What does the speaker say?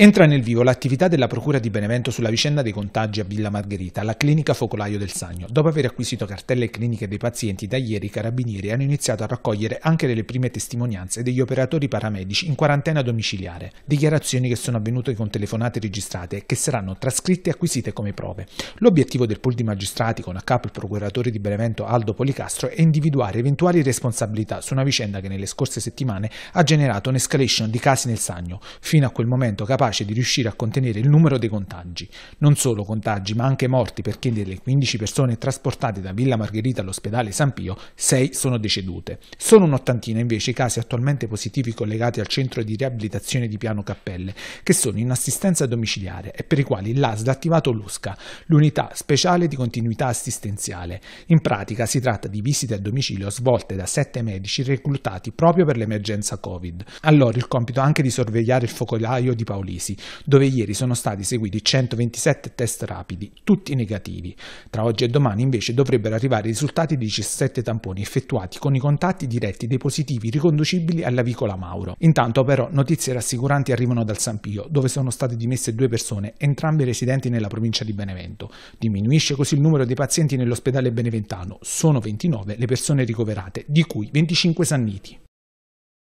Entra nel vivo l'attività della Procura di Benevento sulla vicenda dei contagi a Villa Margherita, la clinica Focolaio del Sagno. Dopo aver acquisito cartelle cliniche dei pazienti, da ieri i carabinieri hanno iniziato a raccogliere anche delle prime testimonianze degli operatori paramedici in quarantena domiciliare, dichiarazioni che sono avvenute con telefonate registrate e che saranno trascritte e acquisite come prove. L'obiettivo del pool di magistrati, con a capo il procuratore di Benevento Aldo Policastro, è individuare eventuali responsabilità su una vicenda che nelle scorse settimane ha generato un'escalation di casi nel Sagno, fino a quel momento capace capace di riuscire a contenere il numero dei contagi. Non solo contagi, ma anche morti, perché delle 15 persone trasportate da Villa Margherita all'ospedale San Pio, 6 sono decedute. Sono un'ottantina invece i casi attualmente positivi collegati al centro di riabilitazione di Piano Cappelle, che sono in assistenza domiciliare e per i quali l'ASL ha attivato l'USCA, l'unità speciale di continuità assistenziale. In pratica si tratta di visite a domicilio svolte da 7 medici reclutati proprio per l'emergenza Covid. Allora il compito anche di sorvegliare il focolaio di Paolini Brindisi, dove ieri sono stati eseguiti 127 test rapidi, tutti negativi. Tra oggi e domani invece dovrebbero arrivare i risultati di 17 tamponi effettuati con i contatti diretti dei positivi riconducibili alla vicola Mauro. Intanto però notizie rassicuranti arrivano dal San Pio, dove sono state dimesse due persone, entrambe residenti nella provincia di Benevento. Diminuisce così il numero dei pazienti nell'ospedale beneventano, sono 29 le persone ricoverate, di cui 25 sanniti.